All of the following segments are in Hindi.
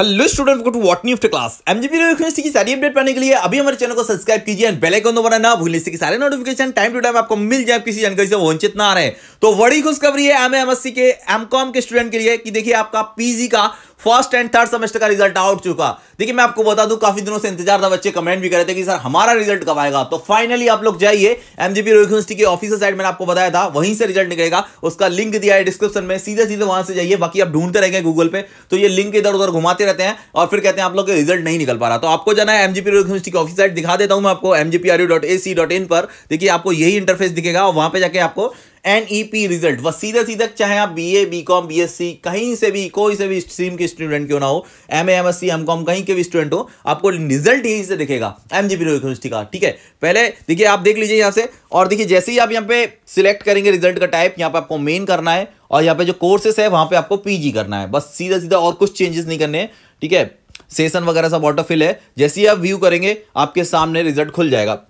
hello student to what new class MGP की सारी अपडेट पाने के लिए अभी हमारे चैनल को सब्सक्राइब कीजिए एंड बेल आइकन दबाना ना भूलें इससे सारे नोटिफिकेशन टाइम टू टाइम आपको मिल जाए किसी जानकारी से वंचित ना रहे तो बड़ी खुशखबरी है एम एमएससी के एमकॉम के स्टूडेंट के लिए कि देखिए आपका पीजी का फर्स्ट एंड थर्ड सेमेस्टर का रिजल्ट आउट चुका देखिए मैं आपको बता दूं काफी दिनों से इंतजार था बच्चे कमेंट भी कर रहे थे कि सर हमारा रिजल्ट कब आएगा तो फाइनली आप लोग जाइए एमजीपी यूनिवर्सिटी के ऑफिसर साइड मैंने आपको बताया था वहीं से रिजल्ट निकलेगा उसका लिंक दिया है डिस्क्रिप्शन में सीधे सीधे वहां से जाइए बाकी आप ढूंढते रहेंगे गूगल पे तो ये लिंक इधर उधर घुमाते रहते हैं और फिर कहते हैं आप लोग के रिजल्ट नहीं निकल पा रहा तो आपको जाना है एमजीपी यूनिवर्सिटी की ऑफिस साइड दिखा देता हूं मैं आपको एमजीपी पर देखिए आपको यही इंटरफेस दिखेगा और वहां पर जाकर आपको एन ई पी रिजल्ट वह सीधा सीधा चाहे आप B A B Com B S C कहीं से भी कोई से भी स्ट्रीम के स्टूडेंट क्यों ना हो M A M S C M Com कहीं के भी स्टूडेंट हो आपको रिजल्ट यही से दिखेगा एम जी पी यूनिवर्सिटी का ठीक है पहले देखिए आप देख लीजिए यहाँ से और देखिए जैसे ही आप यहाँ पे सिलेक्ट करेंगे रिजल्ट का टाइप यहाँ पे आपको मेन करना है और यहाँ पे जो कोर्सेस है वहाँ पे आपको पीजी करना है बस सीधा सीधा और कुछ चेंजेस नहीं करने हैं ठीक है सेशन वगैरह सब ऑटोफिल है जैसे ही आप व्यू करेंगे आपके सामने रिजल्ट खुल जाएगा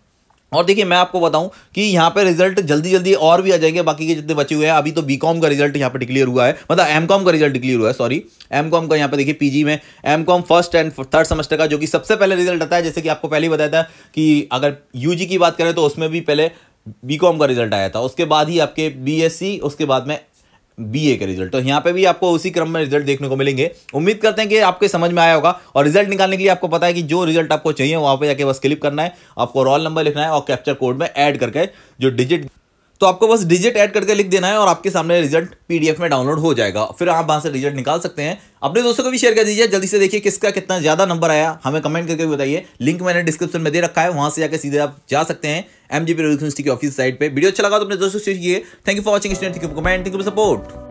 और देखिए मैं आपको बताऊं कि यहाँ पे रिजल्ट जल्दी जल्दी और भी आ जाएंगे बाकी के जितने बचे हुए हैं अभी तो बीकॉम का रिजल्ट यहाँ पे डिक्लेयर हुआ है मतलब एमकॉम का रिजल्ट डिक्लेयर हुआ है सॉरी एमकॉम का यहाँ पे देखिए पीजी में MCom first and third semester का जो कि सबसे पहले रिजल्ट आता है जैसे कि आपको पहले ही बताया था कि अगर यू की बात करें तो उसमें भी पहले बी का रिजल्ट आया था उसके बाद ही आपके बी उसके बाद में बीए के रिजल्ट तो यहाँ पे भी आपको उसी क्रम में रिजल्ट देखने को मिलेंगे उम्मीद करते हैं कि आपके समझ में आया होगा और रिजल्ट निकालने के लिए आपको पता है कि जो रिजल्ट आपको चाहिए वहाँ पे जाके बस क्लिक करना है आपको रोल नंबर लिखना है और कैप्चर कोड में ऐड करके जो डिजिट तो आपको बस डिजिट ऐड करके लिख देना है और आपके सामने रिजल्ट पीडीएफ में डाउनलोड हो जाएगा फिर आप वहां से रिजल्ट निकाल सकते हैं अपने दोस्तों को भी शेयर कर दीजिए जल्दी से देखिए किसका कितना ज़्यादा नंबर आया हमें कमेंट करके बताइए लिंक मैंने डिस्क्रिप्शन में दे रखा है वहां से जाकर सीधे आप जा सकते हैं एम जी यूनिवर्सिटी की ऑफिस साइट पर वीडियो अच्छा लगा तो अपने दोस्तों से thank you for watching comment thank you support